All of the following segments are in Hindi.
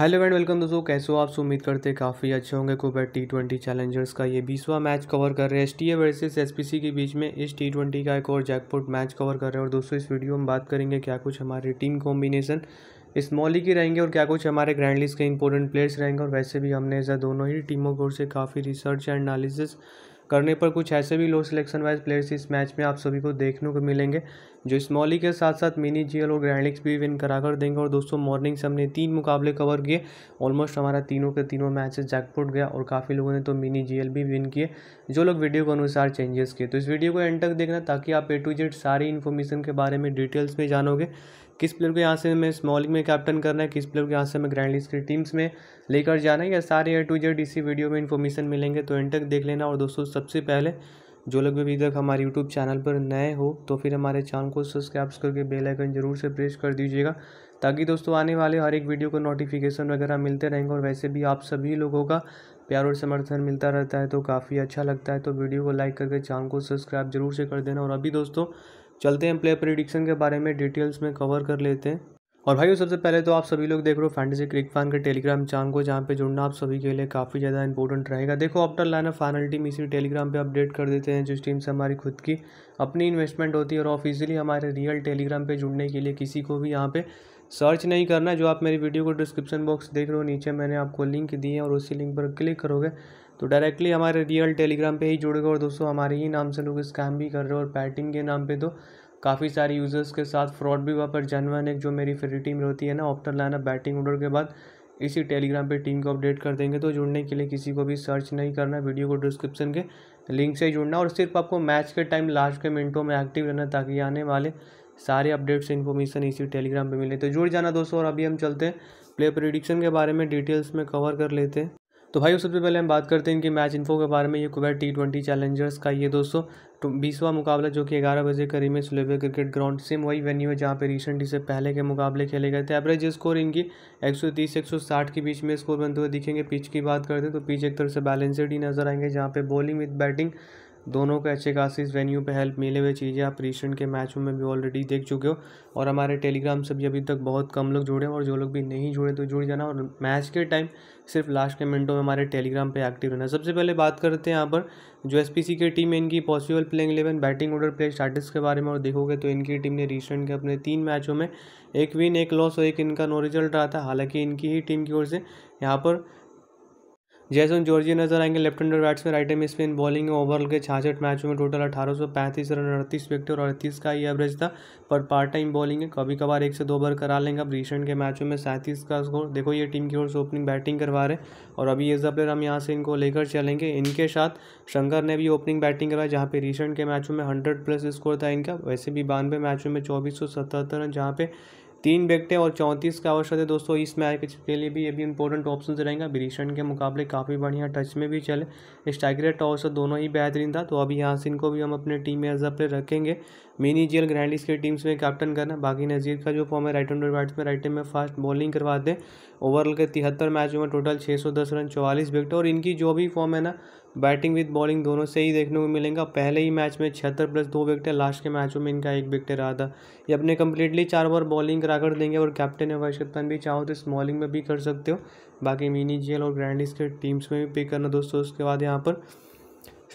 हेलो एंड वेलकम दोस्तों कैसे हो आप उम्मीद करते काफ़ी अच्छे होंगे कुबैट टी ट्वेंटी चैलेंजर्स का ये बीसवा मैच कवर कर रहे हैं S T A versus S P C के बीच में इस टी ट्वेंटी का एक और जैकपॉट मैच कवर कर रहे हैं और दोस्तों इस वीडियो में बात करेंगे क्या कुछ हमारी टीम कॉम्बिनेशन स्मॉली की रहेंगे और क्या कुछ हमारे ग्रैंड लिस्ट के इंपॉर्टेंट प्लेयर्स रहेंगे और वैसे भी हमने ऐसा दोनों ही टीमों की ओर से काफ़ी रिसर्च एंड एनालिसिस करने पर कुछ ऐसे भी लो सिलेक्शन वाइज प्लेयर्स इस मैच में आप सभी को देखने को मिलेंगे जो स्मॉली के साथ साथ मिनी जीएल और ग्रैंडिक्स भी विन करा कर देंगे और दोस्तों मॉर्निंग से हमने तीन मुकाबले कवर किए ऑलमोस्ट हमारा तीनों के तीनों मैचेस जैकपॉट गया और काफ़ी लोगों ने तो मिनी जीएल भी विन किए जो लोग वीडियो के अनुसार चेंजेस किए तो इस वीडियो को एंड तक देखना ताकि आप ए टू जेड सारी इन्फॉर्मेशन के बारे में डिटेल्स में जानोगे किस प्लेयर को यहाँ से हमें स्मॉलिंग में कैप्टन करना है किस प्लेयर को यहाँ से हमें ग्रैंड लीग की टीम्स में लेकर जाना है या सारे ए टू जेड इसी वीडियो में इन्फॉर्मेशन मिलेंगे तो एंड तक देख लेना और दोस्तों सबसे पहले जो लोग अभी तक हमारे यूट्यूब चैनल पर नए हो तो फिर हमारे चैनल को सब्सक्राइब करके बेल आइकन ज़रूर से प्रेस कर दीजिएगा ताकि दोस्तों आने वाले हर एक वीडियो को नोटिफिकेशन वगैरह मिलते रहेंगे और वैसे भी आप सभी लोगों का प्यार और समर्थन मिलता रहता है तो काफ़ी अच्छा लगता है तो वीडियो को लाइक करके चैनल को सब्सक्राइब जरूर से कर देना और अभी दोस्तों चलते हैं प्ले प्रिडिक्शन के बारे में डिटेल्स में कवर कर लेते हैं और भाइयों सबसे पहले तो आप सभी लोग देख रहे हो फैंटेसी क्रिक फैन के टेलीग्राम चैनल को जहाँ पे जुड़ना आप सभी के लिए काफ़ी ज़्यादा इंपॉर्टेंट रहेगा देखो after line of final team इसी टेलीग्राम पे अपडेट कर देते हैं जिस टीम से हमारी खुद की अपनी इन्वेस्टमेंट होती है और ऑफिशियली हमारे रियल टेलीग्राम पर जुड़ने के लिए किसी को भी यहाँ पर सर्च नहीं करना जो आप मेरी वीडियो को डिस्क्रिप्शन बॉक्स देख रहे हो नीचे मैंने आपको लिंक दिए और उसी लिंक पर क्लिक करोगे तो डायरेक्टली हमारे रियल टेलीग्राम पे ही जुड़ेगा और दोस्तों हमारे ही नाम से लोग स्कैम भी कर रहे हो और पैटिंग के नाम पे तो काफ़ी सारे यूज़र्स के साथ फ्रॉड भी हुआ पर जनवन एक जो मेरी फेवरेट टीम रहती है ना ऑप्टर लाइन बैटिंग ऑर्डर के बाद इसी टेलीग्राम पे टीम को अपडेट कर देंगे तो जुड़ने के लिए किसी को भी सर्च नहीं करना वीडियो को डिस्क्रिप्शन के लिंक से जुड़ना और सिर्फ आपको मैच के टाइम लास्ट के मिनटों में एक्टिव रहना ताकि आने वाले सारे अपडेट्स इन्फॉर्मेशन इसी टेलीग्राम पे मिले तो जुड़ जाना दोस्तों और अभी हम चलते हैं प्ले प्रिडिक्शन के बारे में डिटेल्स में कवर कर लेते हैं तो भाई सबसे पहले हम बात करते हैं इनके मैच इन्फो के बारे में ये कुबैर टी ट्वेंटी चैलेंजर्स का ये दोस्तों तो बीसवा मुकाबला जो कि ग्यारह बजे करीब में सुलेबे क्रिकेट ग्राउंड सेम वही वेन्यू है जहाँ पे रिसेंटली से पहले के मुकाबले खेले गए थे एवरेज स्कोर इनकी 130 160 के बीच में स्कोर बनते हुए दिखेंगे पिच की बात करते हैं तो पिच एक तरह से बैलेंसड ही नजर आएंगे जहाँ पे बॉलिंग विद बैटिंग दोनों को अच्छे खास इस वेन्यू पे हेल्प मिले हुए चीज़ें आप रिसेंट के मैचों में भी ऑलरेडी देख चुके हो और हमारे टेलीग्राम से भी अभी तक बहुत कम लोग जुड़े हैं और जो लोग भी नहीं जुड़े तो जुड़ जाना और मैच के टाइम सिर्फ लास्ट के मिनटों में हमारे टेलीग्राम पे एक्टिव रहना सबसे पहले बात करते हैं यहाँ पर जो एस की टीम है इनकी possible playing eleven batting order play stats के बारे में और देखोगे तो इनकी टीम ने रिसेंट के अपने तीन मैचों में एक विन एक लॉस और एक इनका नो रिजल्ट रहा था हालांकि इनकी ही टीम की ओर से यहाँ पर जैसन जॉर्जी नजर आएंगे left hander batsman right arm spin bowling में ओवरऑल के छाछठ मैचों में टोटल अठारह सौ पैंतीस रन अड़तीस विकेट और अड़तीस का ही एवरेज था पर पार्ट टाइम बॉलिंग है कभी कभार एक से दो बार करा लेंगे अब रिसेंट के मैचों में सैंतीस का स्कोर देखो ये टीम की ओर से ओपनिंग बैटिंग करवा रहे हैं और अभी ये सब प्लेयर हम यहाँ से इनको लेकर चलेंगे इनके साथ शंकर ने भी ओपनिंग बैटिंग करवाई जहाँ पे रिसेंट के मैचों में हंड्रेड प्लस स्कोर था इनका वैसे भी बानवे मैचों में चौबीस सौ सतहत्तर रन जहाँ पे तीन विकटें और चौंतीस का आवश्यक है दोस्तों इस मैच के लिए भी ये भी इंपॉर्टेंट ऑप्शन रहेगा ब्रिशन के मुकाबले काफ़ी बढ़िया टच में भी चले स्ट्राइक रेट और दोनों ही बेहतरीन था तो अभी यहाँ से इनको भी हम अपने टीम में एज पे रखेंगे मिनी जेल ग्रैंडिस के टीम्स में कैप्टन करना बाकी नज़ीर का जो फॉर्म है राइट एंड बैट्स में राइट में फास्ट बॉलिंग करवा दें ओवरऑल के तिहत्तर मैचों में टोटल छः सौ दस रन चौवालीस विकेट और इनकी जो भी फॉर्म है ना बैटिंग विद बॉलिंग दोनों से ही देखने को मिलेगा पहले ही मैच में छिहत्तर प्लस दो विकटें लास्ट के मैचों में इनका एक विकेट रहा था ये अपने कंप्लीटली चार बार बॉलिंग कराकर देंगे और कैप्टन है वाइस कप्तान भी चाहो तो स्मॉलिंग में भी कर सकते हो बाकी मिनी जेल और ग्रैंड के टीम्स में भी पिक करना दोस्तों उसके बाद यहाँ पर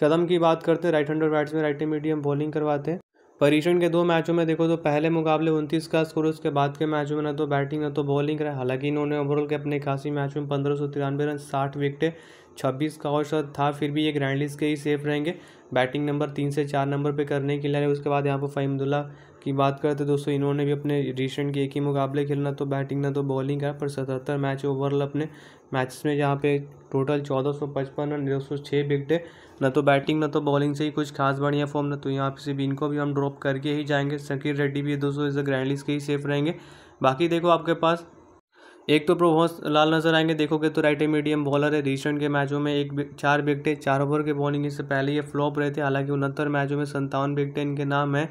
शदम की बात करते हैं right hander batsman right medium bowling करवाते हैं परीक्षण के दो मैचों में देखो तो पहले मुकाबले उनतीस का स्कोर उसके बाद के मैचों में ना तो बैटिंग ना तो बॉलिंग रहा हालांकि इन्होंने ओवरऑल के अपने खासी मैच में पंद्रह सौ तिरानवे रन साठ विकटें छब्बीस का औसत था फिर भी ये ग्रैंड लिस्ट के ही सेफ रहेंगे बैटिंग नंबर तीन से चार नंबर पे करने के लिए उसके बाद यहाँ पर फ़हीमदुल्ला की बात करते तो दोस्तों इन्होंने भी अपने रिसेंट के एक ही मुकाबले खेलना तो बैटिंग ना तो बॉलिंग का पर सतहत्तर मैच ओवरऑल अपने मैचेस में जहाँ पे टोटल चौदह सौ पचपन रन दो सौ छः विकटे ना तो बैटिंग ना तो बॉलिंग से ही कुछ खास बढ़िया फॉर्म ना तो यहाँ से भी इनको भी हम ड्रॉप करके ही जाएंगे शकीर रेड्डी भी दोस्तों इस ग्रैंड लिस्ट के ही सेफ रहेंगे बाकी देखो आपके पास एक तो प्रभुवंस लाल नजर आएंगे देखोगे तो राइट मीडियम बॉलर है रिसेंट के मैचों में एक चार विकटे चार ओवर के बॉलिंग से पहले ये फ्लॉप रहे थे हालांकि उनहत्तर मैचों में संतावन विकटें इनके नाम है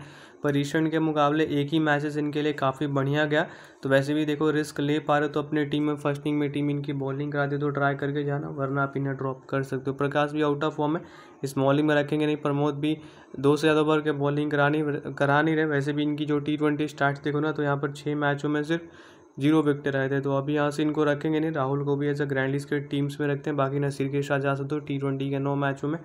पर रिसेंट के मुकाबले एक ही मैचेस इनके लिए काफ़ी बढ़िया गया तो वैसे भी देखो रिस्क ले पा रहे हो तो अपनी टीम में फर्स्ट इनिंग में टीम इनकी बॉलिंग करा दे तो ट्राई करके जाना वरना आप इन्हें ड्रॉप कर सकते हो प्रकाश भी आउट ऑफ फॉर्म है इस मॉलिंग में रखेंगे नहीं प्रमोद भी दो से ज़्यादा ओवर के बॉलिंग करानी करा नहीं रहे वैसे भी इनकी जो टी ट्वेंटी स्टार्ट देखो ना तो यहाँ पर छः मैचों में सिर्फ जीरो विकेट आए थे तो अभी यहाँ से इनको रखेंगे नहीं राहुल को भी एज अ ग्रैंडलीस के टीम्स में रखते हैं बाकी नसीर के शाह जा सकते हो टी ट्वेंटी के नौ मैचों में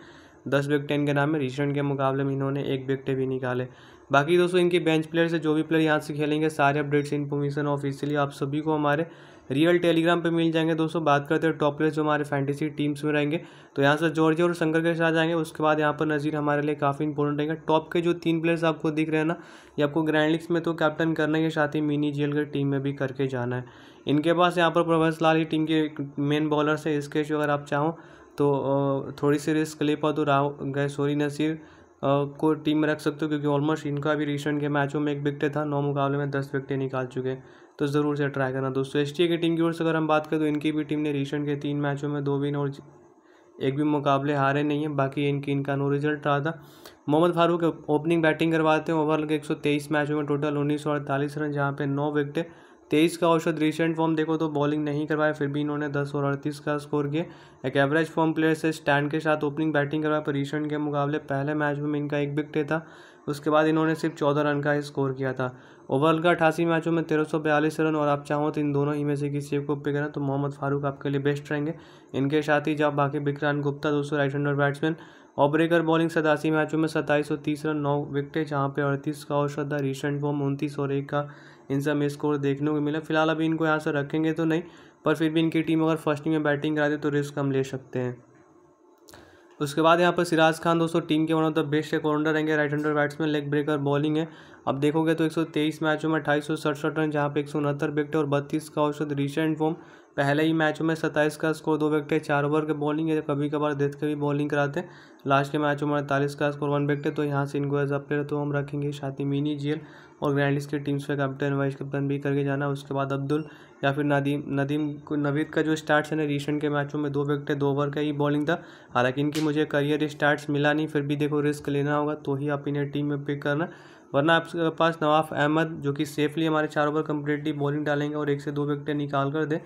दस विकटें इनके नाम में रिसेंट के मुकाबले में इन्होंने एक विकटे भी निकाले बाकी दोस्तों इनके बेंच प्लेयर से जो भी प्लेयर यहाँ से खेलेंगे सारे अपडेट्स इन्फॉर्मेशन ऑफिशियली आप सभी को हमारे रियल टेलीग्राम पे मिल जाएंगे दोस्तों बात करते हैं टॉप प्लेयर जो हमारे फैंटेसी टीम्स में रहेंगे तो यहाँ से जॉर्जिया और शंकर के साथ जाएंगे उसके बाद यहाँ पर नज़ीर हमारे लिए काफ़ी इंपॉर्टेंट रहेंगे टॉप के जो तीन प्लेयर्स आपको दिख रहे हैं ना ये आपको ग्रैंड लिग्स में तो कैप्टन करने के साथ ही मिनी जेल के टीम में भी करके जाना है इनके पास यहाँ पर प्रभस लाल ही टीम के मेन बॉलर्स है इसके अगर आप चाहो तो थोड़ी सी रिस्क ले पाओ तो राहुल गए सोरी नसीर को टीम में रख सकते हो क्योंकि ऑलमोस्ट इनका भी रिसेंट के मैचों में एक विकटे था नौ मुकाबले में दस विकटे निकाल चुके तो ज़रूर से ट्राई करना दोस्तों एस की टीम की ओर से अगर हम बात करें तो इनकी भी टीम ने रिसेंट के तीन मैचों में दो विन और एक भी मुकाबले हारे नहीं है बाकी इनकी इनका नो रिजल्ट रहा था मोहम्मद फारूक ओपनिंग बैटिंग करवाते हैं ओवरऑल के तेईस मैचों में टोटल उन्नीस रन जहाँ पे नौ विकटें तेईस का औषध रिसेंट फॉर्म देखो तो बॉलिंग नहीं करवाया फिर भी इन्होंने दस और अड़तीस का स्कोर किया एक एवरेज फॉर्म प्लेयर से स्टैंड के साथ ओपनिंग बैटिंग करवाया पर रिसेंट के मुकाबले पहले मैच में इनका एक विकटे था उसके बाद इन्होंने सिर्फ चौदह रन का ही स्कोर किया था ओवरऑल का अठासी मैचों में तेरह सौ बयालीस रन और आप चाहो तो इन दोनों ही में से किसी को पिक करें तो मोहम्मद फारूक आपके लिए बेस्ट रहेंगे इनके साथ ही जब बाकी विक्रांत गुप्ता सौ राइट हैंडर बैट्समैन और ब्रेकर बॉलिंग सतासी मैचों में सत्ताईस सौ तीस रन नौ विकटे जहाँ पे अड़तीस का औसत था रिसेंट फॉर्म उनतीस और एक का इन सब स्कोर देखने को मिला फिलहाल अभी इनको यहाँ से रखेंगे तो नहीं पर फिर भी इनकी टीम अगर फर्स्ट में बैटिंग करा दे तो रिस्क हम ले सकते हैं उसके बाद यहाँ पर सिराज खान दोस्तों टीम के वन ऑफ द बेस्ट एक ऑलराउंडर रहेंगे right hander batsman leg breaker bowling है अब देखोगे तो 123 मैचों में अट्ठाईस सौ सड़सठ रन जहाँ पे एक सौ उनहत्तर विकेट और बत्तीस का औसत रिसेंट फॉर्म पहले ही मैचों में सत्ताईस का स्कोर दो विकेट चार ओवर के बॉलिंग है कभी कभार देख के भी बॉलिंग कराते हैं लास्ट के मैचों में अड़तालीस का स्कोर वन विकेट तो यहाँ से इनको एज अ प्लेयर तो हम रखेंगे शाति मिनी जेल और ग्रैंडिस की टीम्स में कैप्टन वाइस कैप्टन भी करके जाना उसके बाद अब्दुल या फिर नदीम नदीम को नवीद का जो स्टार्ट्स है ना रिसेंट के मैचों में दो विकेट दो ओवर का ही बॉलिंग था हालांकि इनकी मुझे करियर स्टार्ट्स मिला नहीं फिर भी देखो रिस्क लेना होगा तो ही आप इन्हें टीम में पिक करना वरना आपके पास नवाफ अहमद जो कि सेफली हमारे चार ओवर कम्प्लीटली बॉलिंग डालेंगे और एक से दो विकेटें निकाल कर दें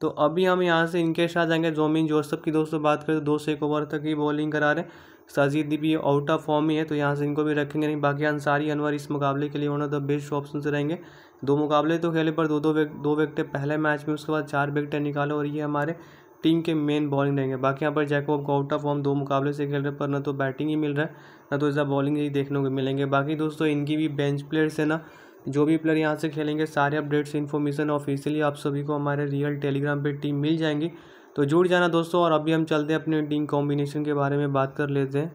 तो अभी हम यहाँ से इनके साथ जाएंगे जोमिन जोसफ की दोस्तों बात करें तो दो से एक ओवर तक ही बॉलिंग करा रहे हैं साजिद भी आउट ऑफ फॉर्म ही है तो यहाँ से इनको भी रखेंगे नहीं बाकी अंसारी अनवर इस मुकाबले के लिए one of the best option से रहेंगे दो मुकाबले तो खेले पर दो दो वेक, दो विकटे पहले मैच में उसके बाद चार विकटें निकाले और ये हमारे टीम के मेन बॉलिंग रहेंगे बाकी यहाँ पर जैको को आउट ऑफ फॉर्म दो मुकाबले से खेल रहे पर ना तो बैटिंग ही मिल रहा है ना तो ऐसा बॉलिंग ही देखने को मिलेंगे बाकी दोस्तों इनकी भी बेंच प्लेयर्स है ना जो भी प्लेयर यहाँ से खेलेंगे सारे अपडेट्स इन्फॉर्मेशन ऑफिशियली आप सभी को हमारे रियल टेलीग्राम पर टीम मिल जाएंगी तो जुड़ जाना दोस्तों और अभी हम चलते हैं अपने डिंग कॉम्बिनेशन के बारे में बात कर लेते हैं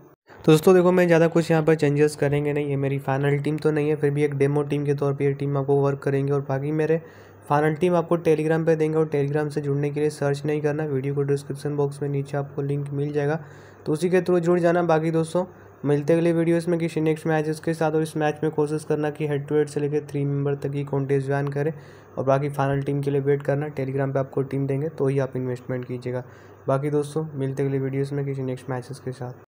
तो दोस्तों देखो मैं ज़्यादा कुछ यहाँ पर चेंजेस करेंगे नहीं ये मेरी फाइनल टीम तो नहीं है फिर भी एक डेमो टीम के तौर पर ये टीम आपको वर्क करेंगे और बाकी मेरे फाइनल टीम आपको टेलीग्राम पे देंगे और टेलीग्राम से जुड़ने के लिए सर्च नहीं करना वीडियो को डिस्क्रिप्शन बॉक्स में नीचे आपको लिंक मिल जाएगा तो उसी के थ्रू जुड़ जाना बाकी दोस्तों मिलते अगले वीडियोस में किसी नेक्स्ट मैच उसके साथ और इस मैच में कोशिश करना कि हेड टू हेड से लेकर थ्री मेंबर तक ही कॉन्टेस्ट ज्वाइन करें और बाकी फाइनल टीम के लिए वेट करना टेलीग्राम पे आपको टीम देंगे तो ही आप इन्वेस्टमेंट कीजिएगा बाकी दोस्तों मिलते अगले वीडियोस में किसी नेक्स्ट मैचेस के साथ